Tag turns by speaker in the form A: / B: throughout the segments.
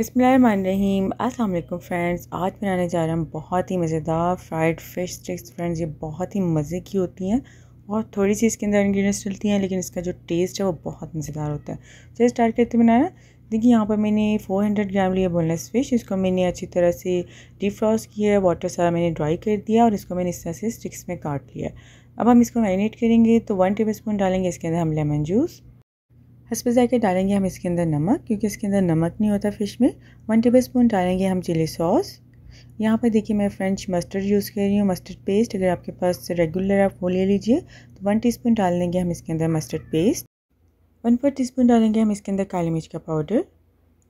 A: बिसमीम अस्सलाम वालेकुम फ्रेंड्स आज बनाने जा रहे हैं बहुत ही मज़ेदार फ्राइड फ़िश स्टिक्स फ्रेंड्स ये बहुत ही मज़े की होती हैं और थोड़ी सी इसके अंदर इंग्रेडिएंट्स डलती हैं लेकिन इसका जो टेस्ट है वो बहुत मज़ेदार होता है चलिए तो स्टार्ट करते बनाना देखिए यहाँ पर मैंने 400 ग्राम लिया बोनलेस फिश इसको मैंने अच्छी तरह से डिफ्रॉस्ट किया है वाटर सारा मैंने ड्राई कर दिया और इसको मैंने इस तरह से स्टिक्स में काट लिया अब हम इसको मैरिनेट करेंगे तो वन टेबल स्पून डालेंगे इसके अंदर हम लेमन जूस पर जाके डालेंगे हम इसके अंदर नमक क्योंकि इसके अंदर नमक नहीं होता फ़िश में वन टेबल स्पून डालेंगे हम चिली सॉस यहाँ पर देखिए मैं फ्रेंच मस्टर्ड यूज़ कर रही हूँ मस्टर्ड पेस्ट अगर आपके पास रेगुलर आप वो ले लीजिए तो वन टी स्पून डाल देंगे हम इसके अंदर mustard paste one four spoon डालेंगे हम इसके अंदर काली मिर्च का पाउडर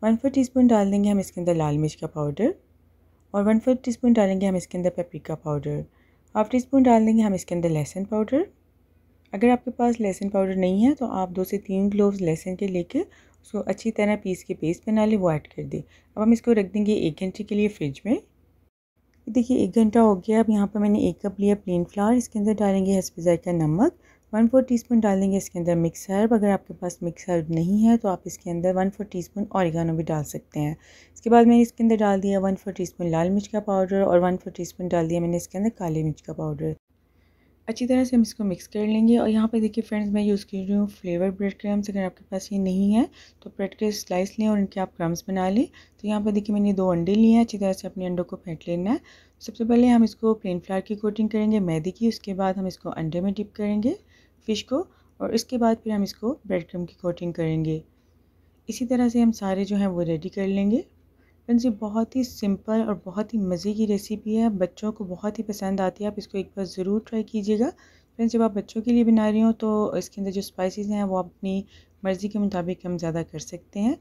A: वन फोर स्पून डाल देंगे हम इसके अंदर लाल मिर्च का पाउडर और वन फोर स्पून डालेंगे हम इसके अंदर paprika powder half teaspoon डाल देंगे हम इसके अंदर लहसुन पाउडर अगर आपके पास लहसुन पाउडर नहीं है तो आप दो से तीन ग्लोव्स लहसुन के लेके उसको अच्छी तरह पीस के पेस्ट बना लें वो ऐड कर दें अब हम इसको रख देंगे एक घंटे के लिए फ्रिज में देखिए एक घंटा हो गया अब यहाँ पर मैंने एक कप लिया प्लेन फ्लावर इसके अंदर डालेंगे हसपजाई का नमक वन फोर टी स्पून डाल देंगे इसके अंदर मिक्स हर्ब अगर आपके पास मिक्स हर्ब नहीं है तो आप इसके अंदर one four teaspoon oregano भी डाल सकते हैं इसके बाद मैंने इसके अंदर डाल दिया वन फोर टी स्पून लाल मिर्च का पाउडर और वन फोर टी स्पून डाल दिया मैंने इसके अंदर काली मिर्च का पाउडर अच्छी तरह से हम इसको मिक्स कर लेंगे और यहाँ पे देखिए फ्रेंड्स मैं यूज़ कर रही हूँ फ्लेवर ब्रेड क्रम्स अगर आपके पास ये नहीं है तो ब्रेड के स्लाइस लें और इनके आप क्रम्स बना लें तो यहाँ पे देखिए मैंने दो अंडे लिए हैं अच्छी तरह से अपने अंडों को फेंट लेना है सबसे पहले हम इसको प्लेन फ्लावर की कोटिंग करेंगे मैदे की उसके बाद हम इसको अंडे में डिप करेंगे फ़िश को और इसके बाद फिर हम इसको ब्रेड क्रम की कोटिंग करेंगे इसी तरह से हम सारे जो हैं वो रेडी कर लेंगे फ्रेंड्स ये बहुत ही सिंपल और बहुत ही मज़े की रेसिपी है बच्चों को बहुत ही पसंद आती है आप इसको एक बार ज़रूर ट्राई कीजिएगा फ्रेंड्स जब आप बच्चों के लिए बना रही हो तो इसके अंदर जो स्पाइसेस हैं वो अपनी मर्ज़ी के मुताबिक कम ज़्यादा कर सकते हैं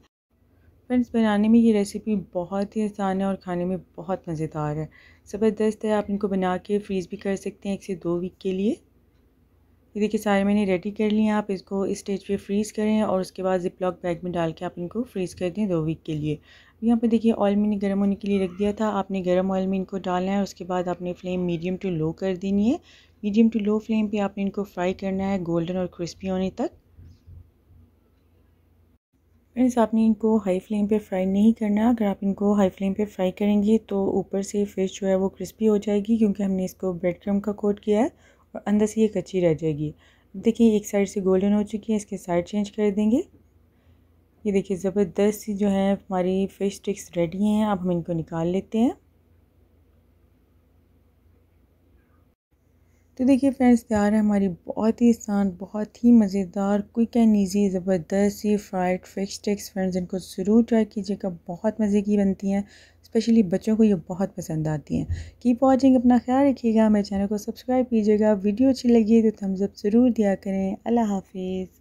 A: फ्रेंड्स बनाने में ये रेसिपी बहुत ही आसान है और खाने में बहुत मज़ेदार है ज़बरदस्त है आप इनको बना के फ्रीज़ भी कर सकते हैं एक से दो वीक के लिए ये देखिए सारे मैंने रेडी कर लिए आप इसको इस स्टेज पे फ्रीज़ करें और उसके बाद जिप लॉक बैग में डाल के आप इनको फ्रीज़ कर दें दो वीक के लिए यहाँ पे देखिए ऑयल मैंने गर्म होने के लिए रख दिया था आपने गर्म ऑयल में इनको डालना है उसके बाद आपने फ्लेम मीडियम टू लो कर देनी है मीडियम टू लो फ्लेम पर आपने इनको फ्राई करना है गोल्डन और क्रिस्पी होने तक फ्रेंड्स आपने इनको हाई फ्लेम पे फ्राई नहीं करना अगर आप इनको हाई फ्लेम पे फ्राई करेंगे तो ऊपर से फिश जो है वो क्रिस्पी हो जाएगी क्योंकि हमने इसको ब्रेड क्रम का कोट किया है और अंदर से ये कच्ची रह जाएगी देखिए एक साइड से गोल्डन हो चुकी है इसके साइड चेंज कर देंगे ये देखिए ज़बरदस्त जो है हमारी फ़िश स्टिक्स रेडी हैं अब हम इनको निकाल लेते हैं तो देखिए फ्रेंड्स तैयार है हमारी बहुत ही आसान बहुत ही मज़ेदार क्विक एंड ईजी ज़बरदस्त sea fried fish sticks friends इनको ज़रूर ट्राई कीजिएगा बहुत मज़े की बनती हैं स्पेशली बच्चों को ये बहुत पसंद आती हैं कीप वॉचिंग अपना ख्याल रखिएगा मेरे चैनल को सब्सक्राइब कीजिएगा वीडियो अच्छी लगी तो थम्सअप ज़रूर दिया करें अल्लाह हाफिज़